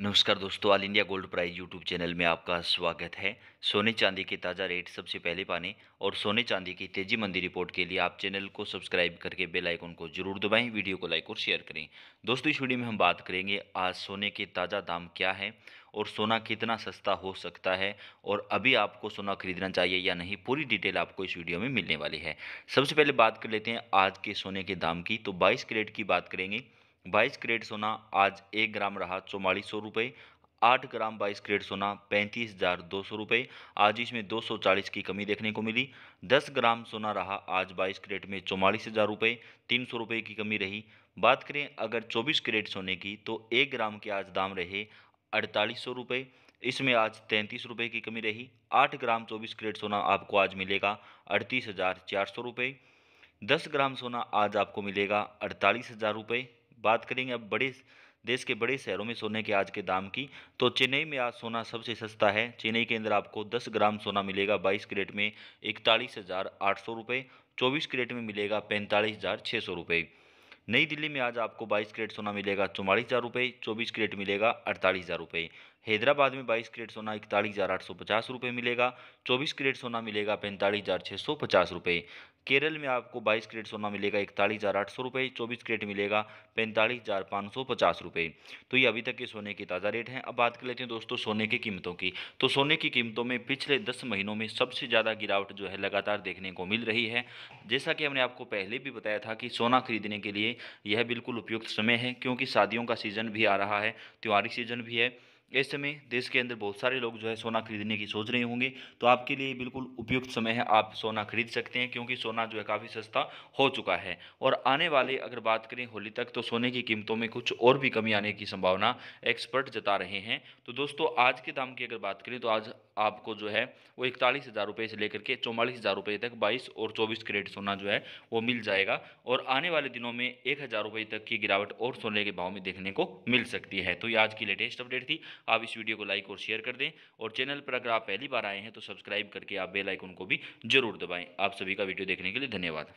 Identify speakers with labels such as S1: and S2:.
S1: नमस्कार दोस्तों all India gold price YouTube channel में आपका स्वागत है सोने चांदी के ताज़ा रेट सबसे पहले पाने और सोने चांदी की तेजी मंदी रिपोर्ट के लिए आप चैनल को सब्सक्राइब करके बेल आइकन को जरूर दबाएं वीडियो को लाइक और शेयर करें दोस्तों इस वीडियो में हम बात करेंगे आज सोने के ताज़ा दाम क्या है और सोना कितना सस्ता हो सकता है और अभी आपको सोना खरीदना चाहिए या नहीं पूरी डिटेल आपको इस वीडियो में मिलने वाली है सबसे पहले बात कर लेते हैं आज के सोने के दाम की तो बाईस करेट की बात करेंगे बाईस करेट सोना आज एक ग्राम रहा चौवालीस सौ रुपये आठ ग्राम बाईस करेट सोना पैंतीस हज़ार दो सौ रुपये आज इसमें दो सौ चालीस की कमी देखने को मिली दस ग्राम सोना रहा आज बाईस करेट में चौवालीस हज़ार रुपये तीन सौ रुपये की कमी रही बात करें अगर चौबीस करेट सोने की तो एक ग्राम के आज दाम रहे अड़तालीस सौ रुपये इसमें आज तैंतीस रुपये की कमी रही आठ ग्राम चौबीस करेट सोना आपको आज मिलेगा अड़तीस हज़ार चार सौ रुपये दस ग्राम सोना आज आपको मिलेगा अड़तालीस हज़ार रुपये बात करेंगे अब बड़े देश के बड़े शहरों में सोने के आज के दाम की तो चेन्नई में आज सोना सबसे सस्ता है चेन्नई के अंदर आपको 10 ग्राम सोना मिलेगा 22 करेट में इकतालीस हज़ार आठ सौ रुपये चौबीस करेट में मिलेगा पैंतालीस हज़ार छः सौ रुपये नई दिल्ली में आज आपको 22 करेट सोना मिलेगा चौवालीस हज़ार रुपये चौबीस करेट मिलेगा अड़तालीस हज़ार रुपये हैदराबाद में बाईस करेट सोना इकतालीस हज़ार आठ सौ पचास रुपये मिलेगा चौबीस क्रेट सोना मिलेगा पैंतालीस हज़ार छः सौ पचास रुपये केरल में आपको 22 करेट सोना मिलेगा इकतालीस हज़ार आठ सौ रुपये चौबीस क्रेट मिलेगा पैंतालीस हज़ार पाँच सौ पचास रुपये तो ये अभी तक के सोने के ताज़ा रेट हैं अब बात कर लेते हैं दोस्तों सोने की कीमतों की तो सोने की कीमतों में पिछले दस महीनों में सबसे ज़्यादा गिरावट जो है लगातार देखने को मिल रही है जैसा कि हमने आपको पहले भी बताया था कि सोना खरीदने के लिए यह बिल्कुल उपयुक्त समय है क्योंकि शादियों का सीज़न भी आ रहा है त्योहारी सीज़न भी है इस समय देश के अंदर बहुत सारे लोग जो है सोना खरीदने की सोच रहे होंगे तो आपके लिए बिल्कुल उपयुक्त समय है आप सोना खरीद सकते हैं क्योंकि सोना जो है काफ़ी सस्ता हो चुका है और आने वाले अगर बात करें होली तक तो सोने की कीमतों में कुछ और भी कमी आने की संभावना एक्सपर्ट जता रहे हैं तो दोस्तों आज के दाम की अगर बात करें तो आज आपको जो है वो इकतालीस हज़ार रुपये से लेकर के चौवालीस हज़ार रुपये तक बाईस और चौबीस करेट सोना जो है वो मिल जाएगा और आने वाले दिनों में एक हज़ार रुपये तक की गिरावट और सोने के भाव में देखने को मिल सकती है तो ये आज की लेटेस्ट अपडेट थी आप इस वीडियो को लाइक और शेयर कर दें और चैनल पर अगर आप पहली बार आए हैं तो सब्सक्राइब करके आप बेलाइकन को भी जरूर दबाएँ आप सभी का वीडियो देखने के लिए धन्यवाद